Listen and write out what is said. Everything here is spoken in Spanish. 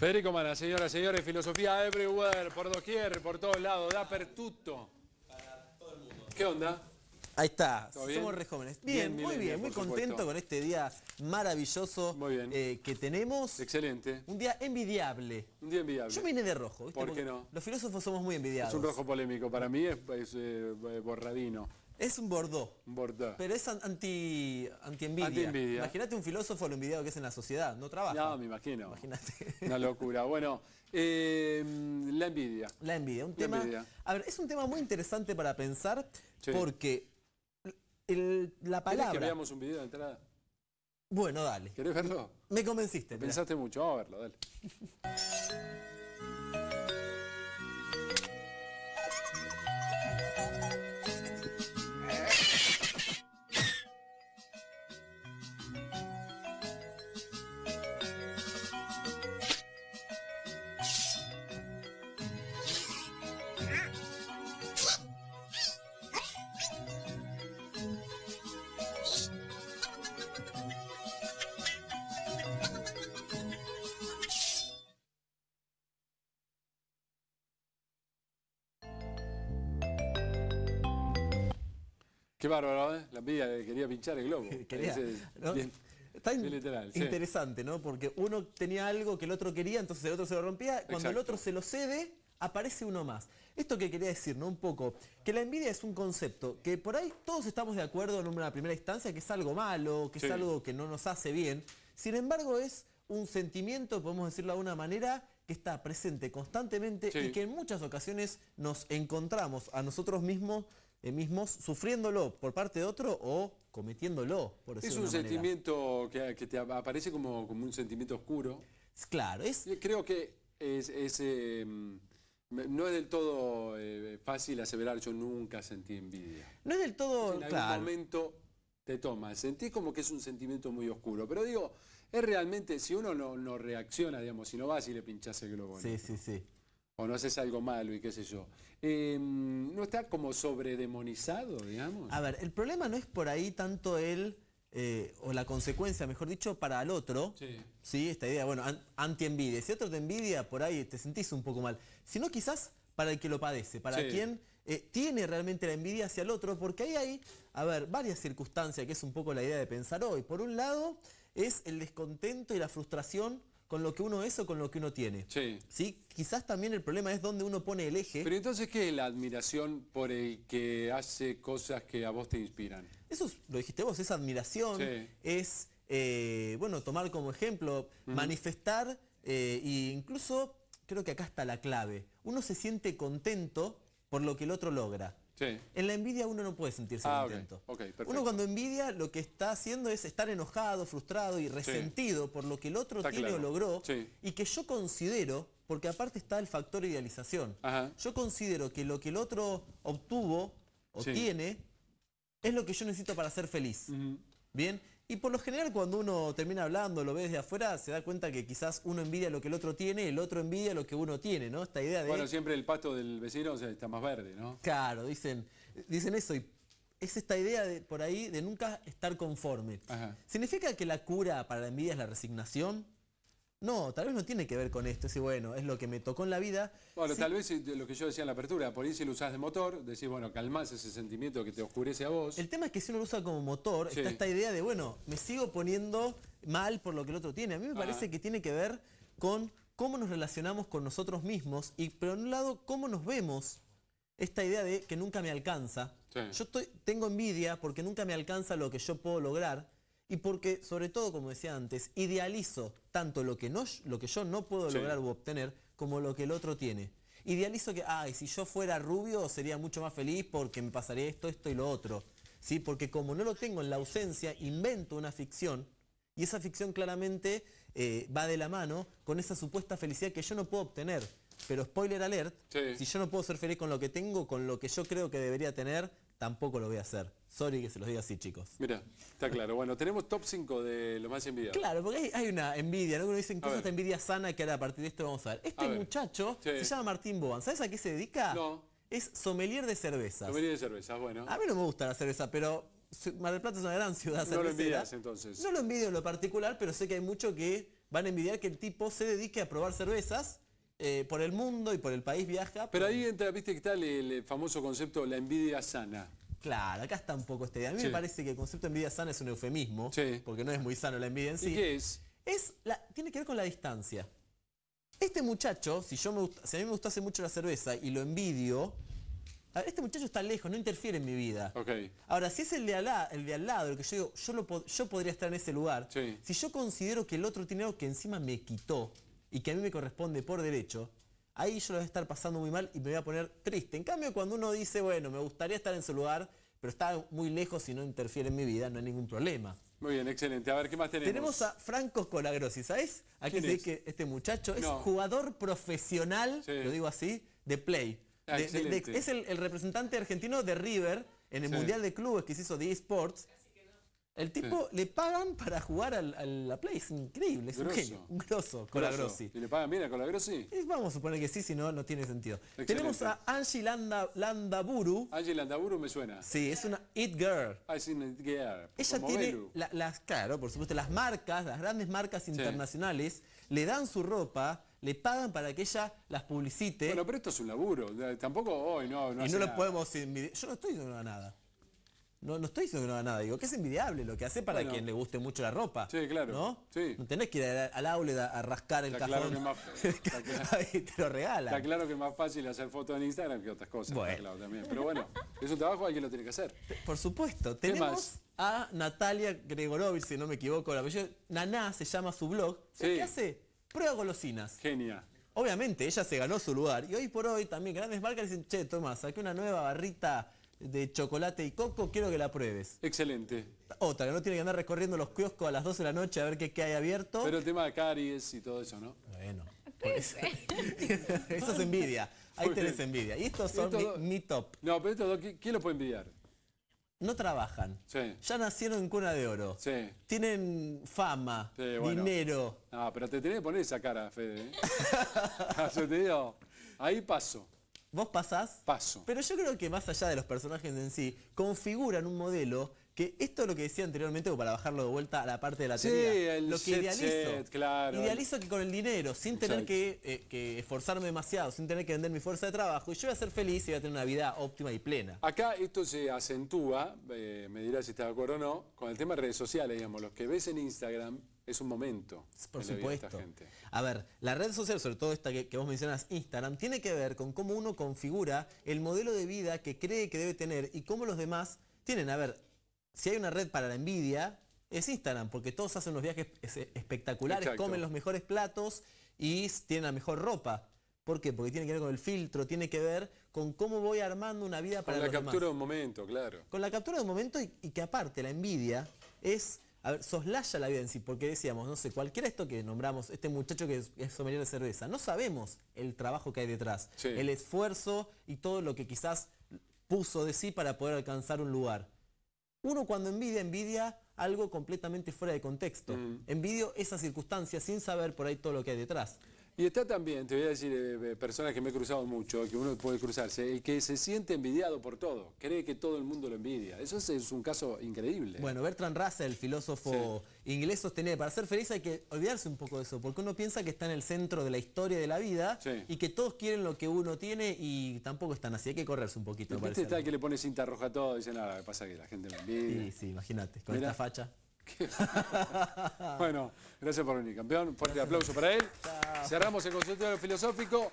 Federico Mana, señoras señores, filosofía everywhere, por doquier, por todos lados, da pertutto. Para ¿Qué onda? Ahí está, somos re jóvenes. Bien, muy bien, muy contento con este día maravilloso eh, que tenemos. Excelente. Un día envidiable. Un día envidiable. Yo vine de rojo. ¿Por qué no? Los filósofos somos muy envidiados. Es un rojo polémico, para mí es, eh, borradino. Es un bordó. Un bordó. Pero es anti, envidia. Imagínate un filósofo lo envidiado que es en la sociedad, no trabaja. No, me imagino. Imagínate. Una locura. Bueno, em, la envidia. La envidia, un tema. A ver, es un tema muy interesante para pensar porque la palabra. que un video de entrada? Bueno, dale. ¿Querés verlo? Me convenciste. Pensaste mucho, vamos a verlo, dale. Qué bárbaro, ¿eh? La envidia quería pinchar el globo. quería, interesante, ¿no? Porque uno tenía algo que el otro quería, entonces el otro se lo rompía. Cuando el otro se lo cede, aparece uno más. Esto que quería decir, ¿no? Un poco, que la envidia es un concepto que por ahí todos estamos de acuerdo en una primera instancia que es algo malo, que es algo que no nos hace bien. Sin embargo, es un sentimiento, podemos decirlo de alguna manera, que está presente constantemente y que en muchas ocasiones nos encontramos a nosotros mismos eh, mismos sufriéndolo por parte de otro o cometiéndolo, por Es un sentimiento que, te aparece como, como un sentimiento oscuro. Claro, es... Creo que es... Em, no es del todo eh, fácil aseverar, yo nunca sentí envidia. No es del todo... En algún momento te toma, sentí como que es un sentimiento muy oscuro, pero digo, es realmente, si uno no, reacciona, digamos, si no vas y le pinchás el globo. Sí, sí, sí o no haces algo malo y qué sé yo. Em, ¿No está como sobredemonizado, digamos? A ver, el problema no es por ahí tanto el, eh, o la consecuencia, mejor dicho, para el otro, sí. ¿sí? Esta idea, bueno, anti-envidia. Si otro te envidia, por ahí te sentís un poco mal. Sino quizás para el que lo padece, para quien eh, tiene realmente la envidia hacia el otro, porque ahí hay, a ver, varias circunstancias, que es un poco la idea de pensar hoy. Por un lado, es el descontento y la frustración con lo que uno es o con lo que uno tiene. Sí. Quizás también el problema es dónde uno pone el eje. Pero entonces, ¿qué es la admiración por el que hace cosas que a vos te inspiran? Eso lo dijiste vos, esa admiración, es, eh, bueno, tomar como ejemplo, manifestar eh, e incluso, creo que acá está la clave, uno se siente contento por lo que el otro logra. En la envidia uno no puede sentirse ah, contento. uno cuando envidia lo que está haciendo es estar enojado, frustrado y resentido por lo que el otro tiene o logró y que yo considero, porque aparte está el factor idealización, yo considero que lo que el otro obtuvo o tiene es lo que yo necesito para ser feliz. ¿Bien? Y por lo general cuando uno termina hablando, lo ve desde afuera, se da cuenta que quizás uno envidia lo que el otro tiene, el otro envidia lo que uno tiene, ¿no? Esta idea de... Bueno, siempre el pasto del vecino está más verde, ¿no? Claro, dicen, dicen eso y es esta idea de, por ahí de nunca estar conforme. ¿Significa que la cura para la envidia es la resignación? No, tal vez no tiene que ver con esto. Es bueno, es lo que me tocó en la vida. Bueno, tal vez eh, lo que yo decía en la apertura, por ahí si lo usás de motor, decís, bueno, calmás ese sentimiento que te oscurece a vos. El tema es que si uno lo usa como motor, está esta idea de, bueno, me sigo poniendo mal por lo que el otro tiene. A mí me ah. parece que tiene que ver con cómo nos relacionamos con nosotros mismos y, por un lado, cómo nos vemos. Esta idea de que nunca me alcanza. Yo estoy, tengo envidia porque nunca me alcanza lo que yo puedo lograr y porque, sobre todo, como decía antes, idealizo tanto lo que, no, lo que yo no puedo lograr u obtener como lo que el otro tiene. Idealizo que, ay, si yo fuera rubio sería mucho más feliz porque me pasaría esto, esto y lo otro. ¿Sí? Porque como no lo tengo en la ausencia, invento una ficción y esa ficción claramente eh, va de la mano con esa supuesta felicidad que yo no puedo obtener. Pero spoiler alert, si yo no puedo ser feliz con lo que tengo, con lo que yo creo que debería tener, tampoco lo voy a hacer. Sorry que se los diga así, chicos. Mira, está claro. Bueno, tenemos top 5 de lo más envidiado. Claro, porque hay, una envidia, ¿no? Uno dicen es esta envidia sana que ahora a partir de esto vamos a ver. Este muchacho se llama Martín Boban. ¿Sabes a qué se dedica? No. Es sommelier de cervezas. Sommelier de cervezas, bueno. A mí no me gusta la cerveza, pero Mar del Plata es una gran ciudad cervecera. No lo envidias, entonces. No lo envidio en lo particular, pero sé que hay muchos que van a envidiar que el tipo se dedique a probar cervezas eh, por el mundo y por el país viaja. Pero ahí entra, viste que tal el, famoso concepto la envidia sana. Claro, acá está un poco este A mí me parece que el concepto de envidia sana es un eufemismo, porque no es muy sano la envidia en sí. ¿Y qué es? es tiene que ver con la distancia. Este muchacho, si, yo me, si a mí me gustase mucho la cerveza y lo envidio, este muchacho está lejos, no interfiere en mi vida. Okay. Ahora, si es el de, al, el de al lado, el que yo digo, yo, lo, yo podría estar en ese lugar, si yo considero que el otro tiene algo que encima me quitó, y que a mí me corresponde por derecho, ahí yo lo voy a estar pasando muy mal y me voy a poner triste. En cambio, cuando uno dice, bueno, me gustaría estar en su lugar, pero está muy lejos y no interfiere en mi vida, no hay ningún problema. Muy bien, excelente. A ver, ¿qué más tenemos? Tenemos a Franco Colagrosi, ¿sabes? Aquí se dice que este muchacho es jugador profesional, lo digo así, de play. Ah, es el, representante argentino de River en el Mundial de Clubes que se hizo de eSports. El tipo le pagan para jugar a la Play, es increíble, es un genio, un grosso, ¿Y le pagan bien a Colagrosi? vamos a suponer que sí, si no, no tiene sentido. Tenemos a Angie Landa, Landaburu. Angie Landaburu me suena. Sí, es una It Girl. Ah, Girl. Ella tiene, las, claro, por supuesto, las marcas, las grandes marcas internacionales, le dan su ropa, le pagan para que ella las publicite. Bueno, pero esto es un laburo, tampoco hoy no, no. Y no lo podemos... Yo no estoy diciendo nada. No, no estoy diciendo que no haga nada, digo que es envidiable lo que hace para quien le guste mucho la ropa. Sí, claro. ¿No? tenés que ir al aula a rascar el cajón. te lo regala Está claro que es más fácil hacer fotos en Instagram que otras cosas. Bueno. claro también. Pero bueno, es un trabajo, alguien lo tiene que hacer. Por supuesto. Tenemos a Natalia Gregorovic, si no me equivoco, la Naná se llama su blog. ¿Qué hace? Prueba golosinas. Genia. Obviamente, ella se ganó su lugar. Y hoy por hoy también grandes marcas dicen, che, Tomás, saqué una nueva barrita de chocolate y coco, quiero que la pruebes. Excelente. Otra, no tiene que andar recorriendo los kioscos a las 12 de la noche a ver qué, hay abierto. Pero el tema de caries y todo eso, ¿no? Bueno. Eso. es envidia. Ahí tenés envidia. Y estos son mi, top. No, pero estos dos, ¿quién los puede envidiar? No trabajan. Sí. Ya nacieron en cuna de oro. Sí. Tienen fama, dinero. Ah, pero te tenés que poner esa cara, Fede. ¿eh? ahí paso. ¿Vos pasás? Paso. Pero yo creo que más allá de los personajes en sí, configuran un modelo que esto es lo que decía anteriormente, o para bajarlo de vuelta a la parte de la teoría, lo que idealizo, claro. idealizo que con el dinero, sin tener eh, que, esforzarme demasiado, sin tener que vender mi fuerza de trabajo, yo voy a ser feliz y voy a tener una vida óptima y plena. Acá esto se acentúa, eh, me dirás si estás de acuerdo o no, con el tema de redes sociales, digamos, los que ves en Instagram es un momento. Por supuesto. gente. A ver, la red social, sobre todo esta que, vos mencionas, Instagram, tiene que ver con cómo uno configura el modelo de vida que cree que debe tener y cómo los demás tienen. A ver, si hay una red para la envidia, es Instagram, porque todos hacen los viajes eh, espectaculares, comen los mejores platos y tienen la mejor ropa. ¿Por qué? Porque tiene que ver con el filtro, tiene que ver con cómo voy armando una vida para Con la captura de un momento, claro. Con la captura de un momento y que aparte la envidia es a ver, soslaya la vida en sí, porque decíamos, no sé, cualquiera esto que nombramos, este muchacho que es, sommelier de cerveza, no sabemos el trabajo que hay detrás, el esfuerzo y todo lo que quizás puso de sí para poder alcanzar un lugar. Uno cuando envidia, envidia algo completamente fuera de contexto. Mm. Envidio esa circunstancia sin saber por ahí todo lo que hay detrás. Y está también, te voy a decir, eh, eh, personas que me he cruzado mucho, que uno puede cruzarse, el que se siente envidiado por todo, cree que todo el mundo lo envidia. Eso es, un caso increíble. Bueno, Bertrand Russell, el filósofo inglés, sostiene, para ser feliz hay que olvidarse un poco de eso, porque uno piensa que está en el centro de la historia de la vida y que todos quieren lo que uno tiene y tampoco están así, hay que correrse un poquito. Y está el que le pone cinta roja a todo, dice, nada, pasa que la gente lo envidia. Sí, sí, imagínate, con esta facha. bueno, gracias por venir, campeón. Fuerte aplauso para él. Cerramos el consultorio filosófico.